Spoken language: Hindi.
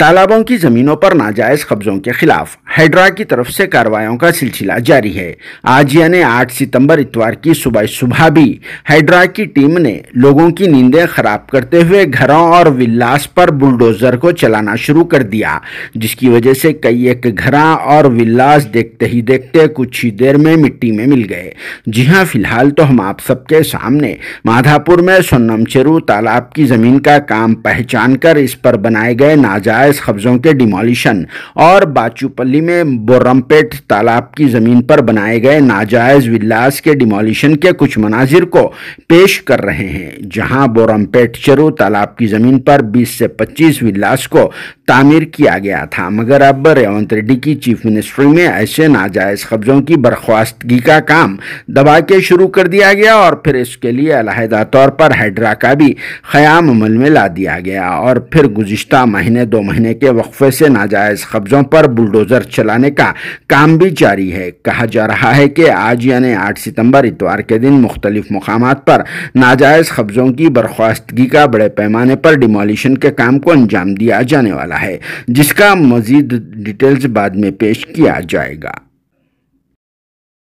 तालाबों की जमीनों पर नाजायज कब्जों के खिलाफ हैड्रा की तरफ से कार्रवाईओं का सिलसिला जारी है आज यानी 8 सितंबर इतवार की सुबह सुबह भी हैड्रा की टीम ने लोगों की नींदें खराब करते हुए घरों और विलास पर बुलडोजर को चलाना शुरू कर दिया जिसकी वजह से कई एक घर और विलास देखते ही देखते कुछ ही देर में मिट्टी में मिल गए जी हाँ फिलहाल तो हम आप सबके सामने माधापुर में सोनम चेरू तालाब की जमीन का काम पहचान कर इस पर बनाए गए नाजायज अट्ठाईस कब्जों के डिमोलिशन और बाचूपल्ली में बोरमपेट तालाब की ज़मीन पर बनाए गए नाजायज़ विलास के डिमोलिशन के कुछ मनाजिर को पेश कर रहे हैं जहां बोरमपेट चरु तालाब की ज़मीन पर 20 से 25 विलास को तामीर किया गया था मगर अब रेवंत रेड्डी की चीफ मिनिस्ट्री में ऐसे नाजायज़ कब्ज़ों की बर्खास्तगी का काम दबा के शुरू कर दिया गया और फिर इसके लिए अलहदा तौर पर हैड्रा का भी ख़याम अमल में ला दिया गया और फिर गुजशत महीने दो महीने महीने के वक्फे से नाजायज कब्जों पर बुलडोजर चलाने का काम भी जारी है कहा जा रहा है कि आज यानी आठ सितम्बर इतवार के दिन मुख्तलिफ मकाम पर नाजायज कब्जों की बर्खास्तगी का बड़े पैमाने पर डिमोलिशन के काम को अंजाम दिया जाने वाला है जिसका मजीद डिटेल्स बाद में पेश किया जाएगा